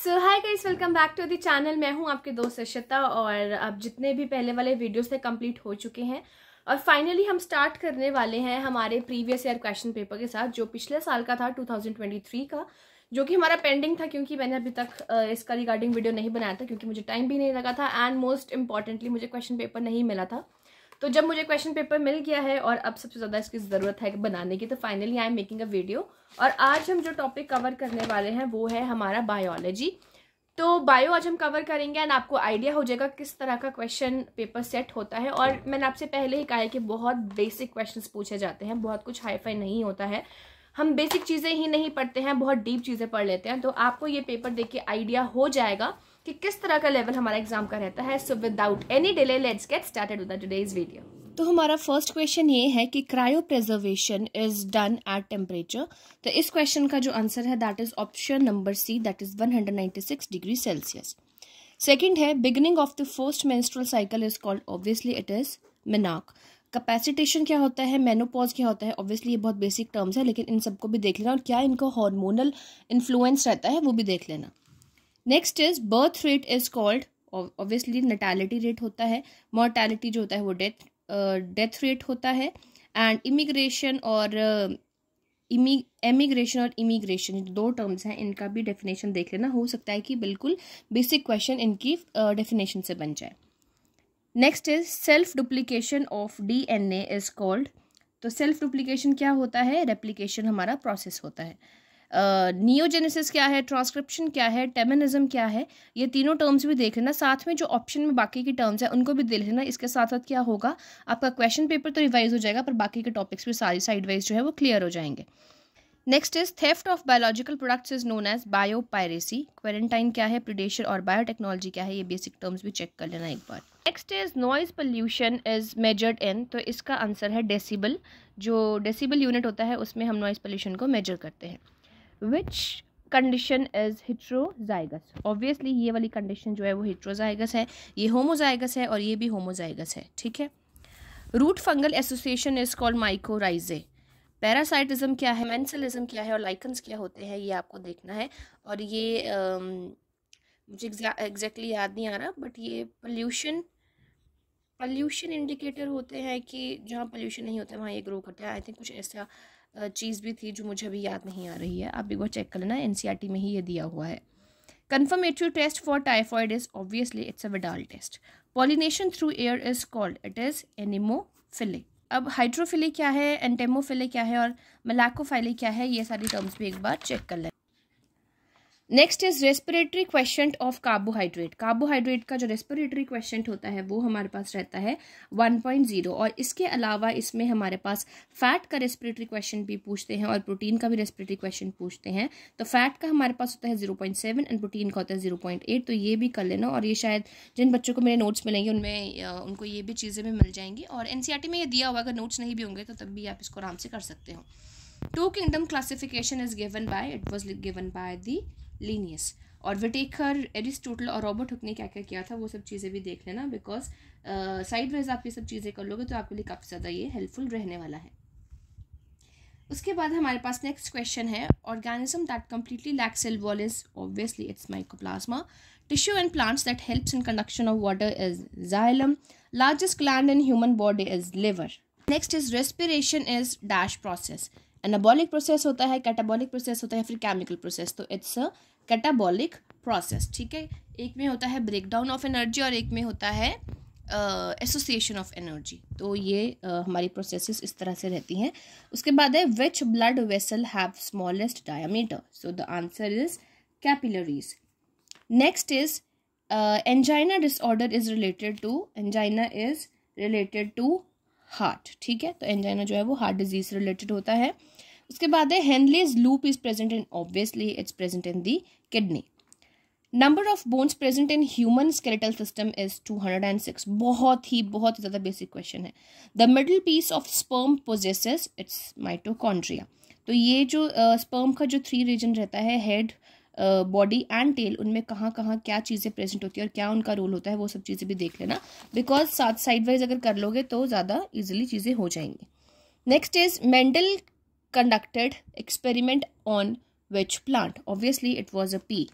So hi guys welcome back to the channel मैं हूं आपके दोस्त अर्षिता और अब जितने भी पहले वाले वीडियोस थे कंप्लीट हो चुके हैं और फाइनली हम स्टार्ट करने वाले हैं हमारे प्रीवियस ईयर क्वेश्चन पेपर के साथ जो पिछले साल का था 2023 का जो कि हमारा पेंडिंग था क्योंकि मैंने अभी तक इसका रिगार्डिंग वीडियो नहीं बनाया था क्योंकि मुझे टाइम भी नहीं लगा था एंड मोस्ट इम्पॉर्टेंटली मुझे क्वेश्चन पेपर नहीं मिला था तो जब मुझे क्वेश्चन पेपर मिल गया है और अब सबसे ज़्यादा इसकी ज़रूरत है बनाने की तो finally I am making a video और आज हम जो टॉपिक कवर करने वाले हैं वो है हमारा बायोलॉजी तो बायो आज हम कवर करेंगे एंड आपको आइडिया हो जाएगा किस तरह का क्वेश्चन पेपर सेट होता है और मैंने आपसे पहले ही कहा है कि बहुत बेसिक क्वेश्चंस पूछे जाते हैं बहुत कुछ हाईफाई नहीं होता है हम बेसिक चीज़ें ही नहीं पढ़ते हैं बहुत डीप चीज़ें पढ़ लेते हैं तो आपको ये पेपर देख के आइडिया हो जाएगा कि किस तरह का लेवल हमारा एग्जाम का रहता है so without any delay let's get started with today's video तो हमारा फर्स्ट क्वेश्चन ये है कि cryopreservation is done at temperature तो इस क्वेश्चन का जो आंसर है that is option number C that is 196 degree Celsius second है beginning of the first menstrual cycle is called obviously it is मिनाक कैपेसिटेशन क्या होता है मेनोपॉज क्या होता है ऑब्वियसली ये बहुत बेसिक टर्म्स है लेकिन इन सबको भी देख लेना और क्या इनका हॉर्मोनल इन्फ्लुएंस रहता है वो भी देख लेना next is birth rate is called obviously natality rate होता है मोर्टैलिटी जो होता है वो डेथ डेथ रेट होता है एंड इमिग्रेशन और एमिग्रेशन uh, और इमिग्रेशन दो टर्म्स हैं इनका भी डेफिनेशन देख लेना हो सकता है कि बिल्कुल बेसिक क्वेश्चन इनकी डेफिनेशन uh, से बन जाए next is self duplication of D N A is called तो सेल्फ डुप्लीकेशन क्या होता है रेप्लीकेशन हमारा प्रोसेस होता है नियोजेनेसिस क्या है ट्रांसक्रिप्शन क्या है टेमनिज्म क्या है ये तीनों टर्म्स भी देख लेना साथ में जो ऑप्शन में बाकी के टर्म्स है उनको भी देख लेना इसके साथ साथ क्या होगा आपका क्वेश्चन पेपर तो रिवाइज हो जाएगा पर बाकी के टॉपिक्स भी सारी साइड वाइज जो है वो क्लियर हो जाएंगे next is theft of biological products is known as biopiracy quarantine क्या है प्रोडेशन और बायोटेक्नोलॉजी क्या है ये बेसिक टर्म्स भी चेक कर लेना एक बार next is noise pollution is measured in तो इसका आंसर है डेसिबल जो डेसिबल यूनिट होता है उसमें हम नॉइज़ पोल्यूशन को मेजर करते हैं which condition is heterozygous obviously ये वाली कंडीशन जो है वो हिट्रोजाइगस है ये होमोजाइगस है और ये भी होमोजाइगस है ठीक है root fungal association is called mycorrhizae parasitism क्या है मैंसलिज्म क्या है और लाइकन्स क्या होते हैं ये आपको देखना है और ये um, मुझे एग्जैक्टली याद नहीं आ रहा बट ये पल्यूशन पल्यूशन इंडिकेटर होते हैं कि जहाँ पल्यूशन नहीं होता वहाँ ये ग्रो करता है आई थिंक कुछ ऐसा चीज़ भी थी जो मुझे अभी याद नहीं आ रही है आप एक बार चेक कर लेना एन e में ही ये दिया हुआ है confirmatory test for typhoid is obviously it's a Widal test pollination through air is called it is anemophily अब हाइड्रोफिले क्या है एंटेमोफिले क्या है और मलैकोफाइले क्या है ये सारी टर्म्स भी एक बार चेक कर लें next is respiratory question of carbohydrate carbohydrate का जो रेस्पिरेटरी क्वेश्चन होता है वो हमारे पास रहता है 1.0 और इसके अलावा इसमें हमारे पास फैट का रेस्पिरेटरी क्वेश्चन भी पूछते हैं और प्रोटीन का भी रेस्पिरेटरी क्वेश्चन पूछते हैं तो फैट का हमारे पास होता है 0.7 एंड प्रोटीन का होता है जीरो तो ये भी कर लेना और ये शायद जिन बच्चों को मेरे नोट्स मिलेंगे उनमें उनको ये भी चीज़ें भी मिल जाएंगी और एन e में ये दिया हुआ अगर नोट्स नहीं भी होंगे तो तब भी आप इसको आराम से कर सकते हो two kingdom classification is given by it was given by the Linnaeus और विटेकर एरिस्टोटल और रॉबर्ट हुक ने क्या क्या किया था वो सब चीज़ें भी देख लेना बिकॉज साइड वाइज आप ये सब चीज़ें कर लोगे तो आपके लिए काफ़ी ज़्यादा ये हेल्पफुल रहने वाला है उसके बाद हमारे पास नेक्स्ट क्वेश्चन है organism that completely lack cell wall is obviously it's mycoplasma tissue and plants that helps in conduction of water is xylem largest gland in human body is liver next is respiration is dash process anabolic process होता है catabolic process होता है फिर chemical process तो it's a catabolic process ठीक है एक में होता है ब्रेकडाउन ऑफ एनर्जी और एक में होता है एसोसिएशन ऑफ एनर्जी तो ये uh, हमारी प्रोसेसेस इस तरह से रहती हैं उसके बाद है which blood vessel have smallest diameter so the answer is capillaries next is angina disorder is related to angina is related to heart ठीक है तो एंजाइना जो है वो हार्ट डिजीज रिलेटेड होता है उसके बाद है Henle's loop is present in obviously it's present in the kidney number of bones present in human skeletal system is six बहुत ही बहुत ही ज़्यादा बेसिक क्वेश्चन है the middle piece of sperm possesses it's mitochondria तो ये जो sperm uh, का जो थ्री रीजन रहता है हेड बॉडी एंड टेल उनमें कहाँ कहाँ क्या चीज़ें प्रेजेंट होती है और क्या उनका रोल होता है वो सब चीज़ें भी देख लेना बिकॉज साथ साइड वाइज अगर कर लोगे तो ज़्यादा इजिली चीज़ें हो जाएंगी next is Mendel conducted experiment on which plant obviously it was a pea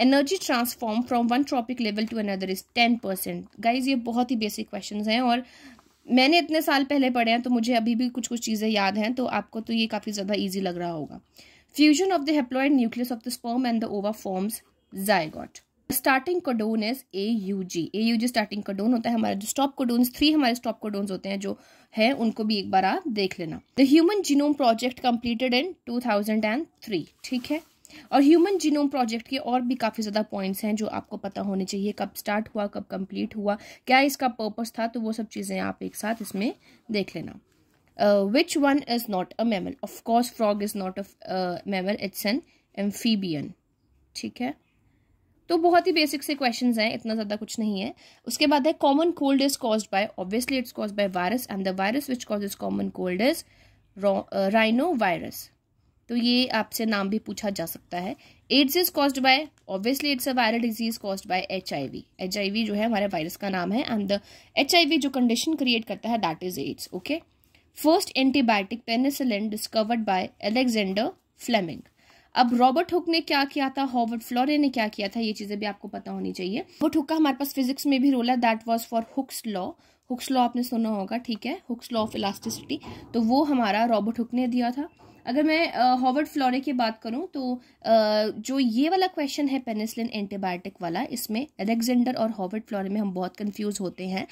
energy transform from one trophic level to another is ten percent guys ये बहुत ही बेसिक क्वेश्चन हैं और मैंने इतने साल पहले पढ़े हैं तो मुझे अभी भी कुछ कुछ चीज़ें याद हैं तो आपको तो ये काफ़ी ज़्यादा ईजी लग रहा होगा fusion of the haploid nucleus of the sperm and the ova forms zygote starting codon as A U G A U G starting codon होता है हमारा जो स्टॉप कोडोन थ्री हमारे स्टॉप कोडोन होते हैं जो है उनको भी एक बार आप देख लेना the human genome project completed in two thousand and three ठीक है और ह्यूमन जीनोम प्रोजेक्ट के और भी काफ़ी ज़्यादा पॉइंट्स हैं जो आपको पता होने चाहिए कब स्टार्ट हुआ कब कंप्लीट हुआ क्या इसका पर्पस था तो वो सब चीज़ें आप एक साथ इसमें देख लेना which one is not a mammal of course frog is not a mammal it's an amphibian ठीक है तो बहुत ही बेसिक से क्वेश्चन हैं इतना ज़्यादा कुछ नहीं है उसके बाद है common cold is cause by obviously it's cause by virus and the virus which cause is common cold is rhino virus तो ये आपसे नाम भी पूछा जा सकता है AIDS is caused by obviously it's a viral disease caused by H I V H I V जो है हमारे वायरस का नाम है and the H I V जो कंडीशन क्रिएट करता है that is ads okay first antibiotic penicillin discovered by Alexander Fleming अब रॉबर्ट हुक ने क्या किया था हॉवर्ड फ्लोरे ने क्या किया था ये चीजें भी आपको पता होनी चाहिए रॉबर्ट हुक का हमारे पास फिजिक्स में भी रोल है that was for Hooke's law Hooke's law आपने सुना होगा ठीक है हुक्स लॉ ऑफ इलास्टिसिटी तो वो हमारा रॉबर्ट हुक ने दिया था अगर मैं हॉवर्ड फ्लोरे की बात करूं तो जो ये वाला क्वेश्चन है पेनिसिलिन एंटीबायोटिक वाला इसमें एलेक्जेंडर और हॉवर्ड फ्लोरे में हम बहुत कंफ्यूज होते हैं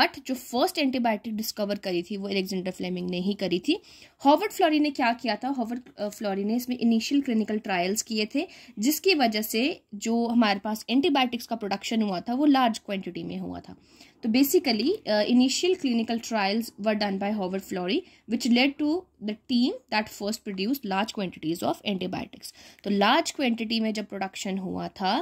बट जो फर्स्ट एंटीबायोटिक डिस्कवर करी थी वो एलेक्जेंडर फ्लेमिंग ने ही करी थी हॉवर्ड फ्लोरी ने क्या किया था हॉवर्ड फ्लोरी ने इसमें इनिशियल क्लिनिकल ट्रायल्स किए थे जिसकी वजह से जो हमारे पास एंटीबायोटिक्स का प्रोडक्शन हुआ था वो लार्ज क्वान्टिटी में हुआ था तो basically initial clinical trials were done by Howard Florey which led to the team that first produce large quantities of antibiotics तो लार्ज क्वांटिटी में जब प्रोडक्शन हुआ था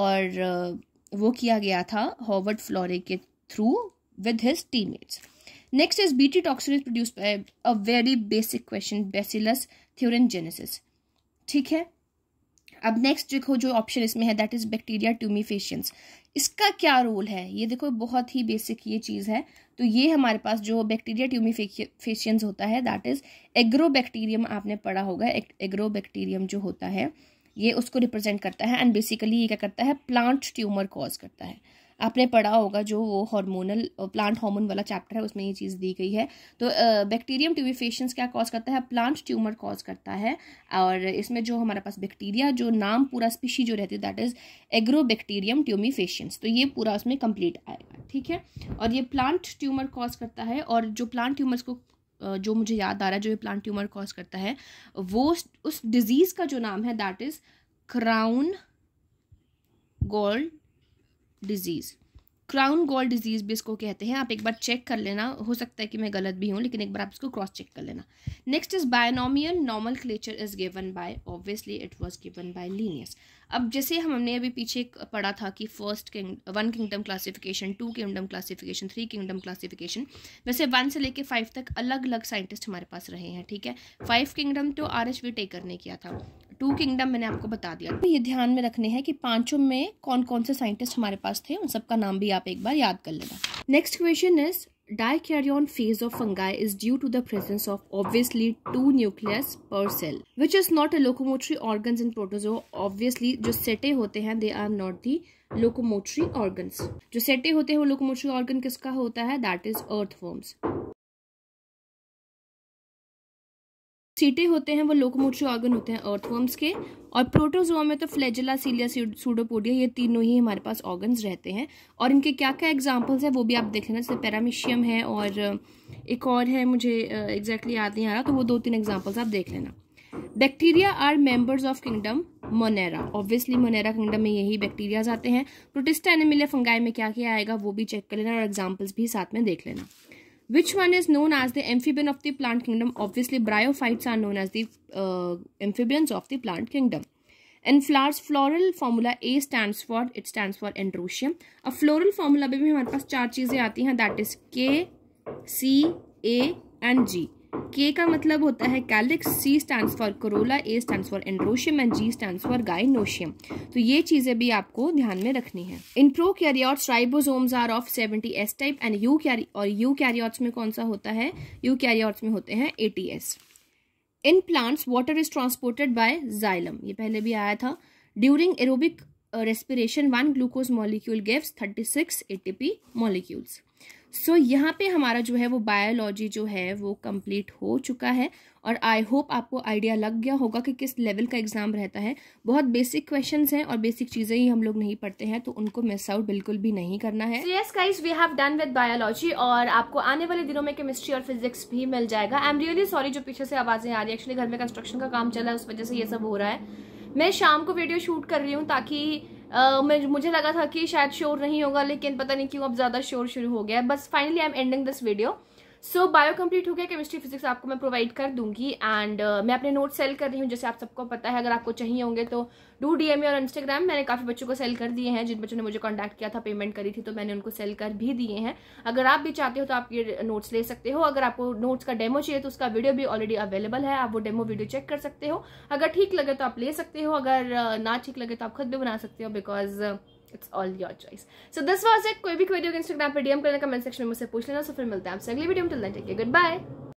और uh, वो किया गया था हॉवर्ड फ्लोरी के through with his teammates next is BT toxin is produce by a very basic question bacillus thuringiensis ठीक है अब नेक्स्ट देखो जो ऑप्शन इसमें है दैट इज बैक्टीरिया ट्यूमिफेशियंस इसका क्या रोल है ये देखो बहुत ही बेसिक ये चीज़ है तो ये हमारे पास जो बैक्टीरिया ट्यूमिफेशियंस होता है दैट इज एग्रो बैक्टीरियम आपने पढ़ा होगा एग्रो बैक्टीरियम जो होता है ये उसको रिप्रेजेंट करता है एंड बेसिकली ये क्या करता है प्लांट ट्यूमर कॉज करता है आपने पढ़ा होगा जो वो हार्मोनल प्लांट हार्मोन वाला चैप्टर है उसमें ये चीज़ दी गई है तो बैक्टीरियम ट्यूबिफेशंस क्या कॉज करता है प्लांट ट्यूमर कॉज करता है और इसमें जो हमारे पास बैक्टीरिया जो नाम पूरा स्पीशी जो रहती है that is agrobacterium tumefaciens तो ये पूरा उसमें कंप्लीट आएगा ठीक है और ये प्लांट ट्यूमर कॉज करता है और जो प्लांट ट्यूमर्स को जो मुझे याद आ रहा है जो ये प्लांट ट्यूमर कॉज करता है वो उस डिजीज़ का जो नाम है that is crown gall disease crown gall disease भी इसको कहते हैं आप एक बार चेक कर लेना हो सकता है कि मैं गलत भी हूँ लेकिन एक बार आप इसको क्रॉस चेक कर लेना next is binomial nomenclature is given by obviously it was given by Linnaeus अब जैसे हम हमने अभी पीछे पढ़ा था कि first king one kingdom classification two kingdom classification three kingdom classification वैसे वन से लेकर फाइव तक अलग अलग साइंटिस्ट हमारे पास रहे हैं ठीक है फाइव किंगडम तो आर एच वी टेकर ने किया था टू किंगडम मैंने आपको बता दिया तो ये ध्यान में रखने हैं कि पांचों में कौन कौन से साइंटिस्ट हमारे पास थे उन सबका नाम भी आप एक बार याद कर लेना next question is dikaryon phase of fungi is due to the presence of obviously two nucleus per cell which is not a locomotory organ in protozoa obviously जो सेटे होते हैं they are not the locomotory organ जो setae होते हैं वो locomotory organ किसका होता है दैट इज अर्थ फॉर्म्स सीटे होते हैं वो लोकोमोटरी ऑर्गन होते हैं अर्थवर्म्स के और प्रोटोजोआ में तो फ्लेजिला सीलिया सूडोपोडिया ये तीनों ही हमारे पास ऑर्गन्स रहते हैं और इनके क्या क्या एग्जाम्पल्स हैं वो भी आप देख लेना जैसे पैरामिशियम है और एक और है मुझे एग्जैक्टली याद नहीं आ रहा तो वो दो तीन एग्जाम्पल्स आप देख लेना bacteria are members of kingdom monera obviously monera kingdom में यही बैक्टीरियाज आते हैं प्रोटिस्टा एनिमिलिया फंगाई में क्या क्या आएगा वो भी चेक कर लेना और एग्जाम्पल्स भी साथ में देख लेना Which one is known as the amphibian of the plant kingdom? Obviously, bryophytes are known as the uh, amphibians of the plant kingdom. In flowers, floral formula A stands for, it stands for androsium. A floral formula में भी हमारे पास चार चीज़ें आती हैं that is K, C, A and G. के का मतलब होता है calyx C stand for corolla A stand for androecium and G stand for gynoecium तो ये चीजें भी आपको ध्यान में रखनी है in prokaryotes ribosomes are of 70 S type and eukaryotes और यू कैरियॉर्ट्स में कौन सा होता है यू कैरियॉर्ट्स में होते हैं eighty S in plants water is transported by xylem ये पहले भी आया था during aerobic respiration one glucose molecule gives 36 ATP molecules so so, यहाँ पे हमारा जो है वो बायोलॉजी जो है वो कंप्लीट हो चुका है और आई होप आपको आइडिया लग गया होगा कि किस लेवल का एग्ज़ाम रहता है बहुत बेसिक क्वेश्चन हैं और बेसिक चीज़ें ही हम लोग नहीं पढ़ते हैं तो उनको मिस आउट बिल्कुल भी नहीं करना है yes guys we have done with biology और आपको आने वाले दिनों में केमिस्ट्री और फिजिक्स भी मिल जाएगा आई एम रियली सॉरी जो पीछे से आवाज़ें आ रही है एक्चुअली घर में कंस्ट्रक्शन का काम चला है उस वजह से ये सब हो रहा है मैं शाम को वीडियो शूट कर रही हूँ ताकि मैं मुझे लगा था कि शायद शोर नहीं होगा लेकिन पता नहीं क्यों अब ज़्यादा शोर शुरू हो गया है बस finally I am ending this video so bio complete हो गया केमिस्ट्री फिजिक्स आपको मैं प्रोवाइड कर दूंगी एंड uh, मैं अपने नोट सेल कर रही हूँ जैसे आप सबको पता है अगर आपको चाहिए होंगे तो डू डी एम और इंस्टाग्राम मैंने काफ़ी बच्चों को सेल कर दिए हैं जिन बच्चों ने मुझे कॉन्टैक्ट किया था पेमेंट करी थी तो मैंने उनको सेल कर भी दिए हैं अगर आप भी चाहते हो तो आप ये नोट्स ले सकते हो अगर आपको नोट्स का डेमो चाहिए तो उसका वीडियो भी ऑलरेडी अवेलेबल है आप वो डेमो वीडियो चेक कर सकते हो अगर ठीक लगे तो आप ले सकते हो अगर uh, ना ठीक लगे तो आप खुद भी बना सकते हो because it's all your choice so this was एक कोई भी क्वेरी होगी इंस्टाग्राम पर डीएम करना कमेंट सेक्शन में मुझसे पूछ लेना सो फिर मिलते हैं आपसे अगली वीडियो में till then take good bye